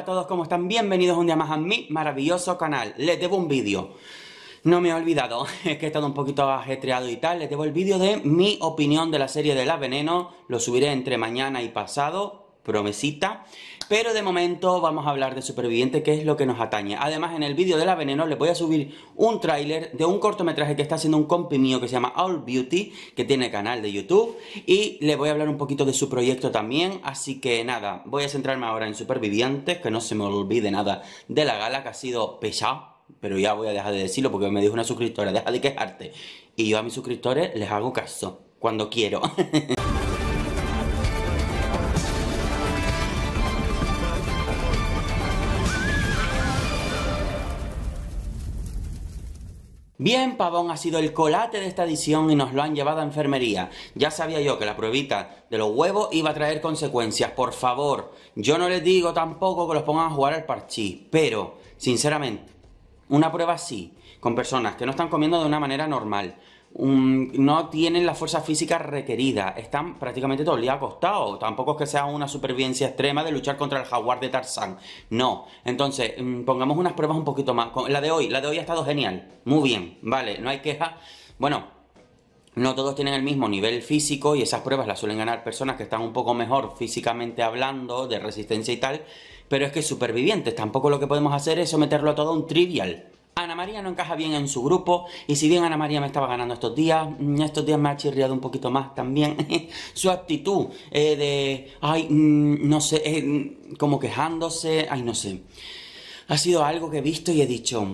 a todos, ¿cómo están? Bienvenidos un día más a mi maravilloso canal. Les debo un vídeo. No me he olvidado, es que he estado un poquito ajetreado y tal. Les debo el vídeo de mi opinión de la serie de La Veneno. Lo subiré entre mañana y pasado, promesita. Pero de momento vamos a hablar de Superviviente, que es lo que nos atañe. Además, en el vídeo de la veneno les voy a subir un tráiler de un cortometraje que está haciendo un compi mío que se llama All Beauty, que tiene canal de YouTube. Y les voy a hablar un poquito de su proyecto también. Así que nada, voy a centrarme ahora en Supervivientes, que no se me olvide nada de la gala, que ha sido pesado pero ya voy a dejar de decirlo porque me dijo una suscriptora, deja de quejarte. Y yo a mis suscriptores les hago caso, cuando quiero. Bien, Pavón ha sido el colate de esta edición y nos lo han llevado a enfermería. Ya sabía yo que la pruebita de los huevos iba a traer consecuencias, por favor. Yo no les digo tampoco que los pongan a jugar al parchís, pero, sinceramente, una prueba así, con personas que no están comiendo de una manera normal, no tienen la fuerza física requerida, están prácticamente todo el día acostados, tampoco es que sea una supervivencia extrema de luchar contra el jaguar de Tarzán, no. Entonces, mm, pongamos unas pruebas un poquito más. La de hoy, la de hoy ha estado genial, muy bien, vale, no hay queja. Bueno, no todos tienen el mismo nivel físico y esas pruebas las suelen ganar personas que están un poco mejor físicamente hablando, de resistencia y tal, pero es que supervivientes, tampoco lo que podemos hacer es someterlo a todo un trivial. Ana María no encaja bien en su grupo y si bien Ana María me estaba ganando estos días, mm, estos días me ha chirriado un poquito más también su actitud eh, de, ay, mm, no sé, eh, mm, como quejándose, ay, no sé. Ha sido algo que he visto y he dicho,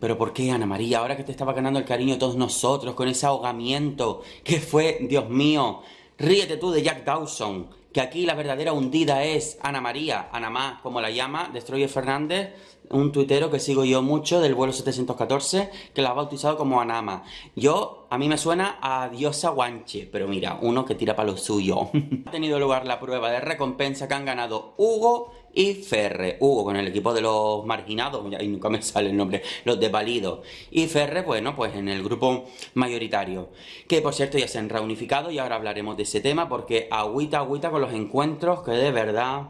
pero ¿por qué Ana María? Ahora que te estaba ganando el cariño de todos nosotros con ese ahogamiento que fue, Dios mío, ríete tú de Jack Dawson, que aquí la verdadera hundida es Ana María, Ana Más, como la llama, Destroyer Fernández un tuitero que sigo yo mucho del vuelo 714 que la ha bautizado como Anama. Yo a mí me suena a Diosa Guanche, pero mira, uno que tira para lo suyo. ha tenido lugar la prueba de recompensa que han ganado Hugo y Ferre. Hugo con el equipo de los marginados, y nunca me sale el nombre, los desvalidos. Y Ferre, bueno, pues en el grupo mayoritario. Que por cierto ya se han reunificado y ahora hablaremos de ese tema porque agüita, agüita con los encuentros que de verdad...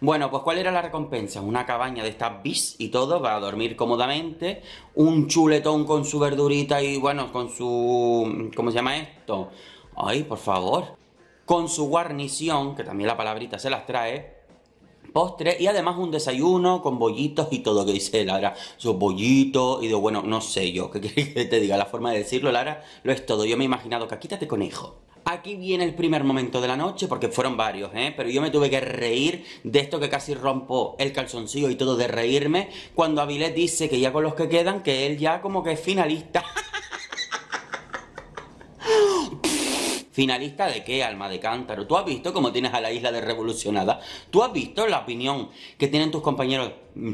Bueno, pues ¿cuál era la recompensa? Una cabaña de estas bis y todo para dormir cómodamente, un chuletón con su verdurita y bueno, con su su... ¿Cómo se llama esto? Ay, por favor. Con su guarnición, que también la palabrita se las trae, postre y además un desayuno con bollitos y todo que dice Lara, sus bollitos y de bueno, no sé yo, ¿qué quieres que te diga? La forma de decirlo, Lara, lo es todo. Yo me he imaginado que aquí te este conejo. Aquí viene el primer momento de la noche, porque fueron varios, ¿eh? Pero yo me tuve que reír de esto que casi rompo el calzoncillo y todo de reírme, cuando Avilés dice que ya con los que quedan, que él ya como que es finalista. ¿Finalista de qué, alma de cántaro? ¿Tú has visto cómo tienes a la isla de revolucionada? ¿Tú has visto la opinión que tienen tus compañeros? Mm,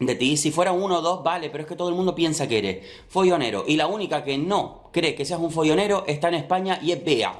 de ti. Si fuera uno o dos, vale, pero es que todo el mundo piensa que eres follonero. Y la única que no cree que seas un follonero está en España y es Bea.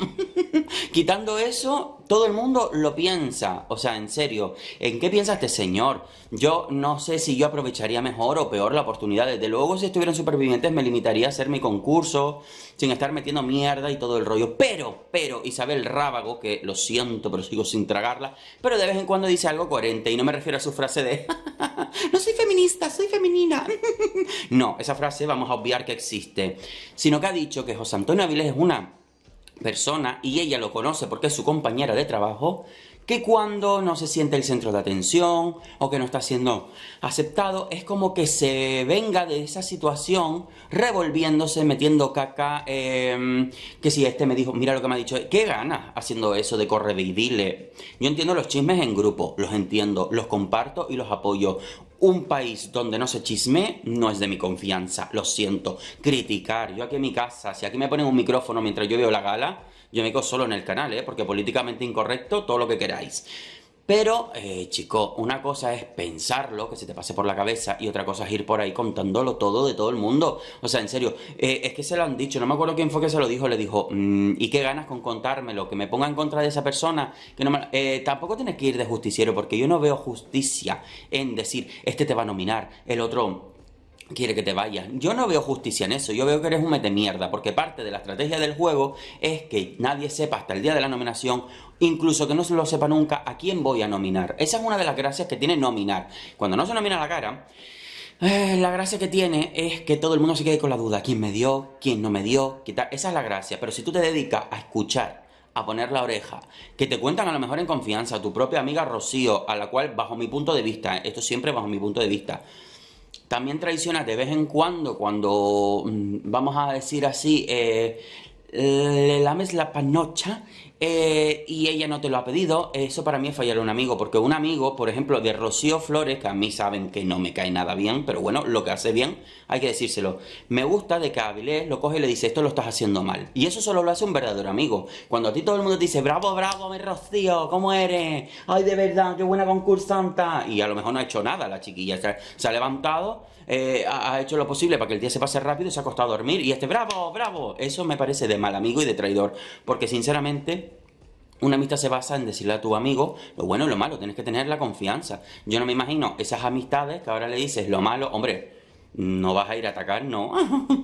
Quitando eso, todo el mundo lo piensa, o sea, en serio, ¿en qué piensa este señor? Yo no sé si yo aprovecharía mejor o peor la oportunidad. Desde luego, si estuvieran supervivientes, me limitaría a hacer mi concurso sin estar metiendo mierda y todo el rollo. Pero, pero, Isabel Rábago, que lo siento, pero sigo sin tragarla, pero de vez en cuando dice algo coherente y no me refiero a su frase de no soy feminista, soy femenina. no, esa frase vamos a obviar que existe, sino que ha dicho que José Antonio Avilés es una persona, y ella lo conoce porque es su compañera de trabajo, que cuando no se siente el centro de atención o que no está siendo aceptado, es como que se venga de esa situación revolviéndose, metiendo caca, em, que si este me dijo, mira lo que me ha dicho, ¿qué ganas haciendo eso de dile Yo entiendo los chismes en grupo, los entiendo, los comparto y los apoyo. Un país donde no se chisme no es de mi confianza, lo siento. Criticar, yo aquí en mi casa, si aquí me ponen un micrófono mientras yo veo la gala, yo me quedo solo en el canal, ¿eh? porque políticamente incorrecto, todo lo que queráis. Pero, eh, chico, una cosa es pensarlo, que se te pase por la cabeza, y otra cosa es ir por ahí contándolo todo de todo el mundo. O sea, en serio, eh, es que se lo han dicho, no me acuerdo quién fue que se lo dijo, le dijo, mm, ¿y qué ganas con contármelo? Que me ponga en contra de esa persona, que no eh, tampoco tienes que ir de justiciero, porque yo no veo justicia en decir, este te va a nominar, el otro quiere que te vayas. Yo no veo justicia en eso, yo veo que eres un mete mierda, porque parte de la estrategia del juego es que nadie sepa hasta el día de la nominación, incluso que no se lo sepa nunca, a quién voy a nominar. Esa es una de las gracias que tiene nominar. Cuando no se nomina la cara, eh, la gracia que tiene es que todo el mundo se quede con la duda, quién me dio, quién no me dio, qué Esa es la gracia, pero si tú te dedicas a escuchar a poner la oreja, que te cuentan a lo mejor en confianza, tu propia amiga Rocío, a la cual bajo mi punto de vista, esto siempre bajo mi punto de vista, también traiciona de vez en cuando, cuando, mm, vamos a decir así, eh, le lames la panocha eh, y ella no te lo ha pedido, eso para mí es fallar a un amigo, porque un amigo, por ejemplo, de Rocío Flores, que a mí saben que no me cae nada bien, pero bueno, lo que hace bien hay que decírselo. Me gusta de que Avilés lo coge y le dice, esto lo estás haciendo mal. Y eso solo lo hace un verdadero amigo. Cuando a ti todo el mundo te dice, bravo, bravo, mi Rocío, ¿cómo eres? Ay, de verdad, qué buena concursanta. Y a lo mejor no ha hecho nada la chiquilla, se ha levantado, eh, ha hecho lo posible para que el día se pase rápido, y se ha acostado a dormir y este, bravo, bravo. Eso me parece de mal amigo y de traidor, porque sinceramente una amistad se basa en decirle a tu amigo lo bueno y lo malo, tienes que tener la confianza. Yo no me imagino esas amistades que ahora le dices lo malo, hombre, no vas a ir a atacar, no.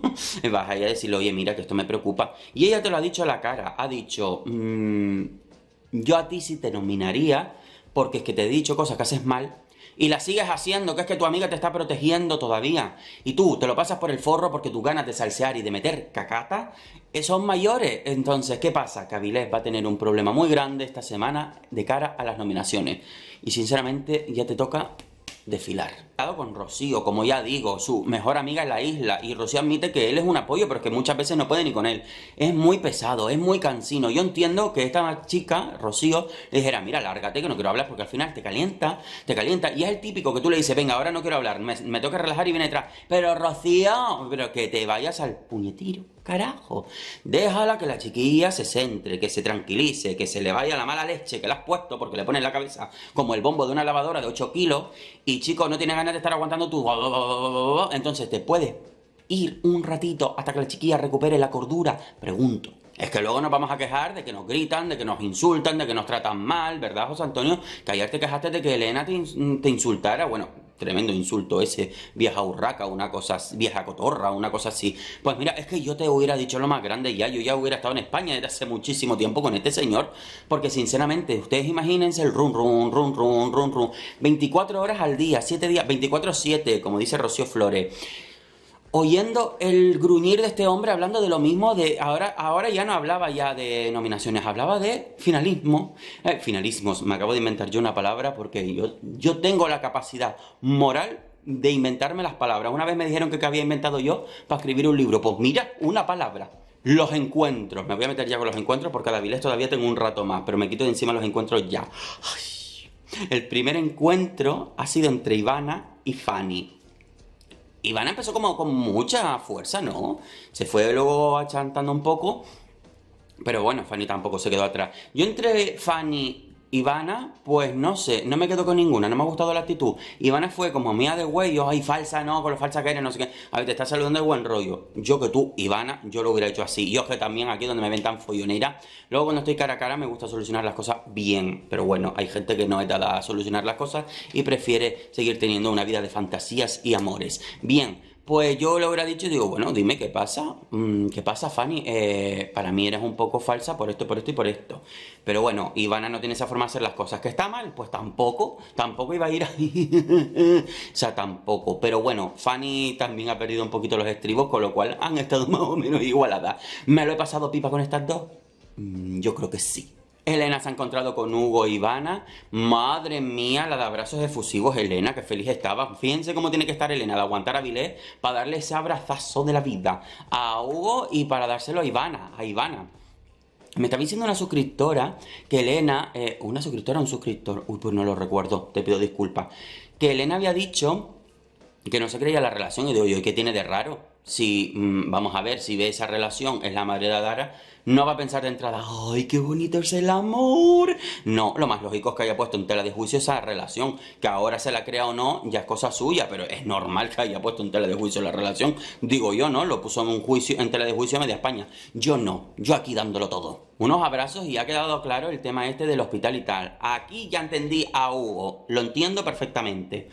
vas a ir a decirle, oye, mira, que esto me preocupa. Y ella te lo ha dicho a la cara, ha dicho, mm, yo a ti sí te nominaría porque es que te he dicho cosas que haces mal y la sigues haciendo, que es que tu amiga te está protegiendo todavía, y tú te lo pasas por el forro porque tus ganas de salsear y de meter cacata eh, son mayores. Entonces, ¿qué pasa? Que va a tener un problema muy grande esta semana de cara a las nominaciones. Y sinceramente, ya te toca desfilar. Con Rocío, como ya digo, su mejor amiga en la isla, y Rocío admite que él es un apoyo, pero es que muchas veces no puede ni con él. Es muy pesado, es muy cansino. Yo entiendo que esta chica, Rocío, le dijera, mira, lárgate que no quiero hablar, porque al final te calienta, te calienta, y es el típico que tú le dices, venga, ahora no quiero hablar, me, toca relajar y viene atrás. Pero Rocío, pero que te vayas al puñetiro. Carajo, déjala que la chiquilla se centre, que se tranquilice, que se le vaya la mala leche que la has puesto porque le pones la cabeza como el bombo de una lavadora de 8 kilos y chico, no tienes ganas de estar aguantando tu... Entonces te puedes ir un ratito hasta que la chiquilla recupere la cordura, pregunto. Es que luego nos vamos a quejar de que nos gritan, de que nos insultan, de que nos tratan mal, ¿verdad, José Antonio? Que ayer te quejaste de que Elena te insultara. Bueno, tremendo insulto ese, vieja urraca, una cosa, vieja cotorra, una cosa así. Pues mira, es que yo te hubiera dicho lo más grande ya, yo ya hubiera estado en España desde hace muchísimo tiempo con este señor, porque sinceramente, ustedes imagínense el rum, rum, rum, rum, rum, rum, 24 horas al día, 7 días, 24-7, como dice Rocío Flores oyendo el gruñir de este hombre hablando de lo mismo, de ahora, ahora ya no hablaba ya de nominaciones, hablaba de finalismo. Eh, finalismos, me acabo de inventar yo una palabra porque yo, yo tengo la capacidad moral de inventarme las palabras. Una vez me dijeron que, había inventado yo para escribir un libro. Pues mira, una palabra. Los encuentros. Me voy a meter ya con los encuentros porque a la todavía tengo un rato más, pero me quito de encima los encuentros ya. El primer encuentro ha sido entre Ivana y Fanny. Ivana empezó como con mucha fuerza, ¿no? Se fue luego achantando un poco. Pero bueno, Fanny tampoco se quedó atrás. Yo entre Fanny Ivana, pues no sé, no me quedo con ninguna, no me ha gustado la actitud. Ivana fue como mía de yo, ay, falsa, no, con lo falsa que eres, no sé qué. A ver, te está saludando de buen rollo. Yo que tú, Ivana, yo lo hubiera hecho así. Yo que también aquí donde me ven tan follonera. Luego cuando estoy cara a cara me gusta solucionar las cosas bien. Pero bueno, hay gente que no es dada a solucionar las cosas y prefiere seguir teniendo una vida de fantasías y amores. Bien, pues yo lo hubiera dicho, y digo, bueno, dime qué pasa, mm, qué pasa, Fanny. Eh, para mí eres un poco falsa por esto, por esto y por esto. Pero bueno, Ivana no tiene esa forma de hacer las cosas que está mal, pues tampoco, tampoco iba a ir ahí. o sea, tampoco. Pero bueno, Fanny también ha perdido un poquito los estribos, con lo cual han estado más o menos igualadas. ¿Me lo he pasado pipa con estas dos? Mm, yo creo que sí. Elena se ha encontrado con Hugo y Ivana. Madre mía, la de abrazos efusivos, Elena, que feliz estaba. Fíjense cómo tiene que estar Elena de aguantar a Vilés para darle ese abrazazo de la vida a Hugo y para dárselo a Ivana, a Ivana. Me está diciendo una suscriptora que Elena, eh, una suscriptora, un suscriptor, uy, pues no lo recuerdo, te pido disculpas, que Elena había dicho que no se creía la relación y digo, ¿y qué tiene de raro? si mm, vamos a ver, si ve esa relación es la madre de Adara, no va a pensar de entrada, ¡ay, qué bonito es el amor! No, lo más lógico es que haya puesto en tela de juicio esa relación, que ahora se la crea o no, ya es cosa suya, pero es normal que haya puesto en tela de juicio la relación. Digo yo, ¿no? Lo puso en un juicio, en tela de juicio a media España. Yo no, yo aquí dándolo todo. Unos abrazos y ha quedado claro el tema este del hospital y tal. Aquí ya entendí a Hugo, lo entiendo perfectamente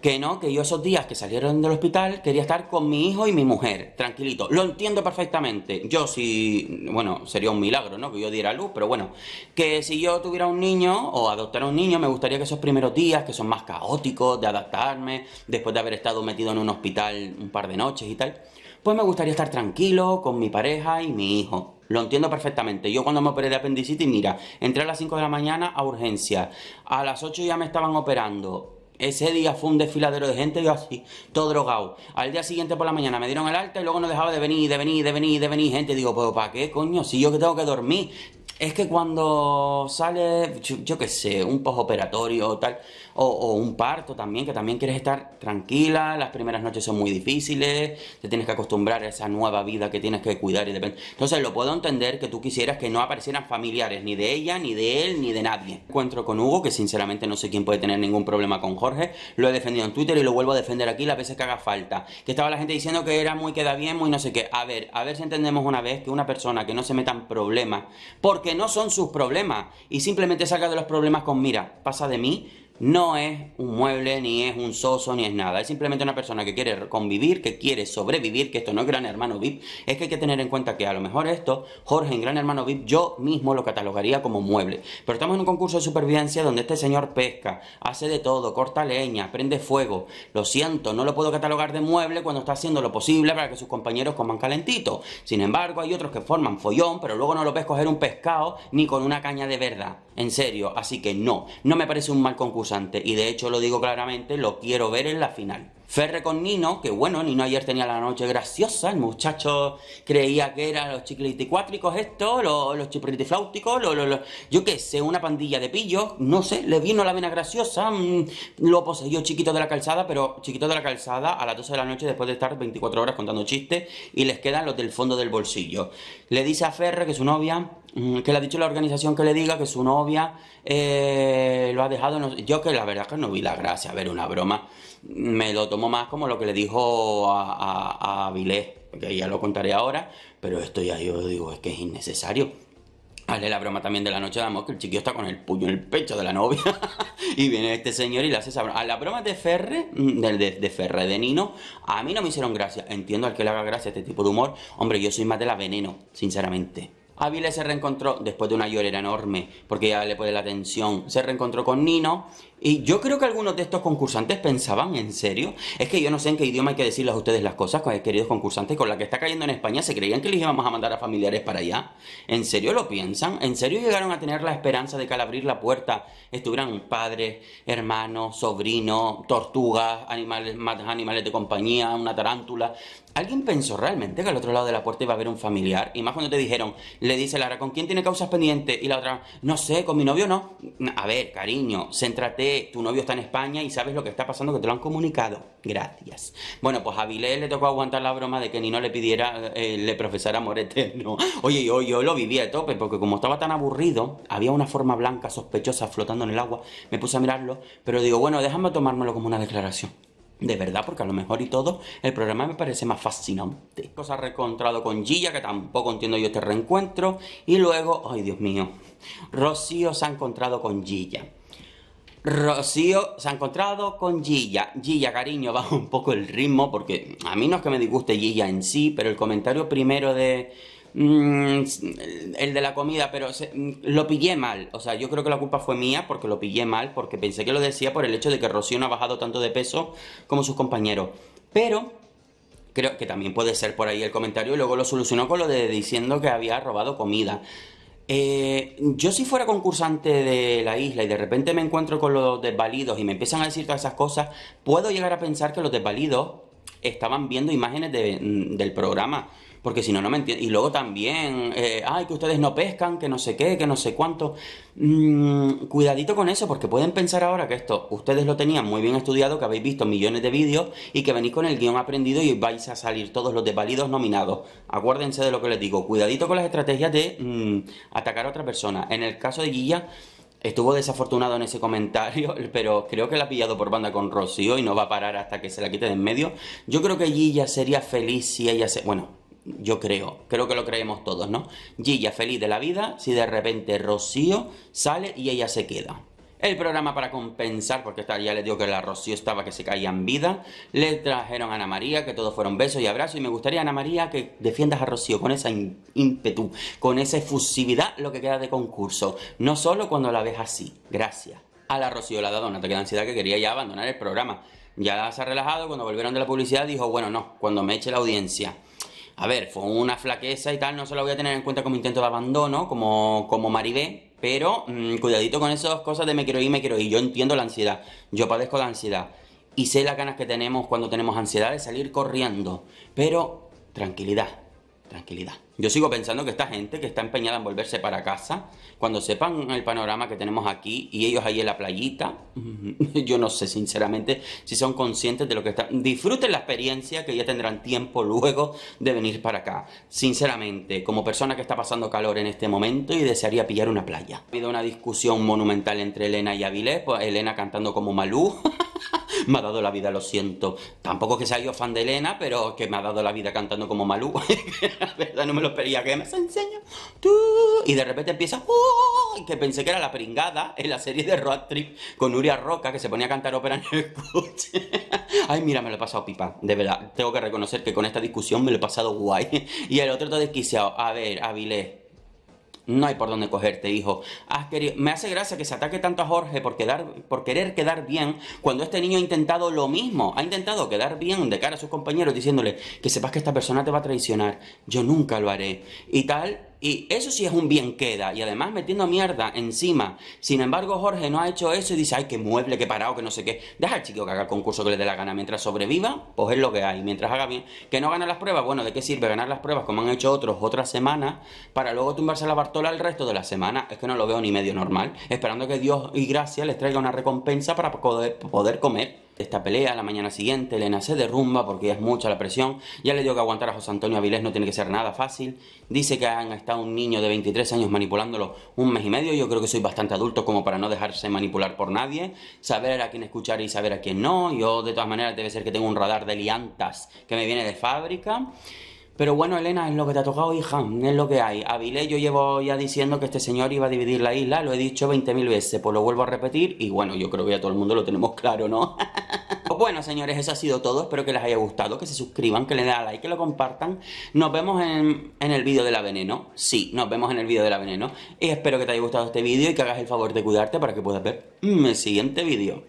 que no, que yo esos días que salieron del hospital quería estar con mi hijo y mi mujer, tranquilito. Lo entiendo perfectamente. Yo sí, bueno, sería un milagro, ¿no? Que yo diera luz, pero bueno, que si yo tuviera un niño o adoptara un niño, me gustaría que esos primeros días, que son más caóticos, de adaptarme, después de haber estado metido en un hospital un par de noches y tal, pues me gustaría estar tranquilo con mi pareja y mi hijo. Lo entiendo perfectamente. Yo cuando me operé de apendicitis, mira, entré a las 5 de la mañana a urgencia. A las 8 ya me estaban operando ese día fue un desfiladero de gente, yo así, todo drogado. Al día siguiente por la mañana me dieron el alta y luego no dejaba de venir, de venir, de venir, de venir gente. Digo, pero ¿para qué, coño? Si yo que tengo que dormir, es que cuando sale, yo, qué sé, un postoperatorio o tal, o, un parto también, que también quieres estar tranquila, las primeras noches son muy difíciles, te tienes que acostumbrar a esa nueva vida que tienes que cuidar y depende. Entonces lo puedo entender que tú quisieras que no aparecieran familiares, ni de ella, ni de él, ni de nadie. Encuentro con Hugo, que sinceramente no sé quién puede tener ningún problema con Jorge, lo he defendido en Twitter y lo vuelvo a defender aquí las veces que haga falta. Que estaba la gente diciendo que era muy queda bien, muy no sé qué. A ver, a ver si entendemos una vez que una persona que no se meta en problemas, porque que no son sus problemas y simplemente saca de los problemas con, mira, pasa de mí, no es un mueble, ni es un soso, ni es nada. Es simplemente una persona que quiere convivir, que quiere sobrevivir, que esto no es Gran Hermano VIP. Es que hay que tener en cuenta que a lo mejor esto, Jorge en Gran Hermano VIP, yo mismo lo catalogaría como mueble. Pero estamos en un concurso de supervivencia donde este señor pesca, hace de todo, corta leña, prende fuego. Lo siento, no lo puedo catalogar de mueble cuando está haciendo lo posible para que sus compañeros coman calentito. Sin embargo, hay otros que forman follón, pero luego no lo ves coger un pescado ni con una caña de verdad. En serio, así que no, no me parece un mal concursante y de hecho lo digo claramente, lo quiero ver en la final. Ferre con Nino, que bueno, Nino ayer tenía la noche graciosa, el muchacho creía que eran los chicleticuátricos estos, los, los yo qué sé, una pandilla de pillos, no sé, le vino la vena graciosa, mm, lo poseyó Chiquito de la Calzada, pero Chiquito de la Calzada a las 12 de la noche después de estar 24 horas contando chistes y les quedan los del fondo del bolsillo. Le dice a Ferre que su novia mm, que le ha dicho la organización que le diga que su novia eh, lo ha dejado. yo que la verdad que no vi la gracia, a ver, una broma me lo tomo más como lo que le dijo a, a, que ya lo contaré ahora, pero esto ya yo digo, es que es innecesario. Hazle la broma también de la noche de amor, que el chiquillo está con el puño en el pecho de la novia. y viene este señor y le hace esa broma. A las bromas de Ferre, mm, de, de, Ferre, de Nino, a mí no me hicieron gracia. Entiendo al que le haga gracia este tipo de humor. Hombre, yo soy más de la veneno, sinceramente. Avila se reencontró, después de una llorera enorme, porque ya le pone la atención, se reencontró con Nino. Y yo creo que algunos de estos concursantes pensaban, en serio, es que yo no sé en qué idioma hay que decirles a ustedes las cosas, eh, queridos concursantes, con la que está cayendo en España, se creían que les íbamos a mandar a familiares para allá. ¿En serio lo piensan? ¿En serio llegaron a tener la esperanza de que al abrir la puerta estuvieran padres, hermanos, sobrinos, tortugas, animales, más animales de compañía, una tarántula, ¿Alguien pensó realmente que al otro lado de la puerta iba a haber un familiar? Y más cuando te dijeron, le dice Lara, ¿con quién tiene causas pendientes? Y la otra, no sé, con mi novio no. A ver, cariño, céntrate, tu novio está en España y sabes lo que está pasando, que te lo han comunicado. Gracias. Bueno, pues a le tocó aguantar la broma de que ni no le pidiera, eh, le profesara amor eterno. Oye, yo, yo lo vivía a tope, porque como estaba tan aburrido, había una forma blanca sospechosa flotando en el agua, me puse a mirarlo, pero digo, bueno, déjame tomármelo como una declaración. De verdad, porque a lo mejor y todo, el programa me parece más fascinante. Cosa reencontrado con Gilla, que tampoco entiendo yo este reencuentro. Y luego, ay Dios mío, Rocío se ha encontrado con Gilla. Rocío se ha encontrado con Gilla. Gilla, cariño, baja un poco el ritmo, porque a mí no es que me disguste Gilla en sí, pero el comentario primero de Mm, el de la comida, pero mm, lo pillé mal. O sea, yo creo que la culpa fue mía porque lo pillé mal, porque pensé que lo decía por el hecho de que Rocío no ha bajado tanto de peso como sus compañeros. Pero creo que también puede ser por ahí el comentario y luego lo solucionó con lo de diciendo que había robado comida. Eh, yo si fuera concursante de la isla y de repente me encuentro con los desvalidos y me empiezan a decir todas esas cosas, puedo llegar a pensar que los desvalidos estaban viendo imágenes mm, del programa porque si no, no me entienden. Y luego también, eh, ay, que ustedes no pescan, que no sé qué, que no sé cuánto. Mm, cuidadito con eso, porque pueden pensar ahora que esto ustedes lo tenían muy bien estudiado, que habéis visto millones de vídeos y que venís con el guión aprendido y vais a salir todos los desvalidos nominados. Acuérdense de lo que les digo, cuidadito con las estrategias de mm, atacar a otra persona. En el caso de Guilla, estuvo desafortunado en ese comentario, pero creo que la ha pillado por banda con Rocío y no va a parar hasta que se la quite de en medio. Yo creo que Guilla sería feliz si ella se... Bueno, yo creo, creo que lo creemos todos, ¿no? Gilla feliz de la vida si de repente Rocío sale y ella se queda. El programa para compensar, porque ya les digo que la Rocío estaba que se caía en vida, le trajeron a Ana María, que todos fueron besos y abrazos, y me gustaría, Ana María, que defiendas a Rocío con esa ímpetu, con esa efusividad, lo que queda de concurso, no solo cuando la ves así, gracias. A la Rocío la dadona, te queda ansiedad que quería ya abandonar el programa. Ya se ha relajado, cuando volvieron de la publicidad dijo, bueno, no, cuando me eche la audiencia a ver, fue una flaqueza y tal, no se la voy a tener en cuenta como intento de abandono, como, como Maribé, pero mm, cuidadito con esas cosas de me quiero ir, me quiero ir. Yo entiendo la ansiedad, yo padezco la ansiedad y sé las ganas que tenemos cuando tenemos ansiedad de salir corriendo, pero tranquilidad, tranquilidad. Yo sigo pensando que esta gente que está empeñada en volverse para casa, cuando sepan el panorama que tenemos aquí y ellos ahí en la playita, yo no sé sinceramente si son conscientes de lo que está. Disfruten la experiencia que ya tendrán tiempo luego de venir para acá. Sinceramente, como persona que está pasando calor en este momento y desearía pillar una playa. Ha habido una discusión monumental entre Elena y Avilés, pues Elena cantando como Malú. me ha dado la vida, lo siento. Tampoco que sea yo fan de Elena, pero que me ha dado la vida cantando como Malú. la verdad, no me lo espería que me se enseña. Tú, y de repente empieza, que pensé que era la pringada en la serie de Road Trip con Uria Roca, que se ponía a cantar ópera en el coche. Ay, mira, me lo he pasado pipa, de verdad. Tengo que reconocer que con esta discusión me lo he pasado guay. Y el otro todo desquiciado. A ver, Avilés, no hay por dónde cogerte, hijo. Me hace gracia que se ataque tanto a Jorge por, quedar, por querer quedar bien cuando este niño ha intentado lo mismo. Ha intentado quedar bien de cara a sus compañeros diciéndole que sepas que esta persona te va a traicionar. Yo nunca lo haré. Y tal, y eso sí es un bien queda. Y además metiendo mierda encima. Sin embargo, Jorge no ha hecho eso y dice, ay, qué mueble, qué parado, que no sé qué. Deja al chico que haga el concurso que le dé la gana. Mientras sobreviva, pues es lo que hay. Mientras haga bien. Que no gane las pruebas, bueno, ¿de qué sirve ganar las pruebas como han hecho otros otra semana para luego tumbarse la Bartola el resto de la semana? Es que no lo veo ni medio normal. Esperando que Dios y gracia les traiga una recompensa para poder comer esta pelea. La mañana siguiente Elena se derrumba porque es mucha la presión. Ya le dio que aguantar a José Antonio Avilés, no tiene que ser nada fácil. Dice que han estado un niño de 23 años manipulándolo un mes y medio. Yo creo que soy bastante adulto como para no dejarse manipular por nadie. Saber a quién escuchar y saber a quién no. Yo de todas maneras debe ser que tengo un radar de liantas que me viene de fábrica. Pero bueno, Elena, es lo que te ha tocado, hija, es lo que hay. Vile yo llevo ya diciendo que este señor iba a dividir la isla, lo he dicho 20.000 veces, pues lo vuelvo a repetir y bueno, yo creo que ya todo el mundo lo tenemos claro, ¿no? Pues bueno, señores, eso ha sido todo. Espero que les haya gustado, que se suscriban, que le den a like, que lo compartan. Nos vemos en, en el vídeo de la veneno. Sí, nos vemos en el vídeo de la veneno. Y espero que te haya gustado este vídeo y que hagas el favor de cuidarte para que puedas ver el siguiente vídeo.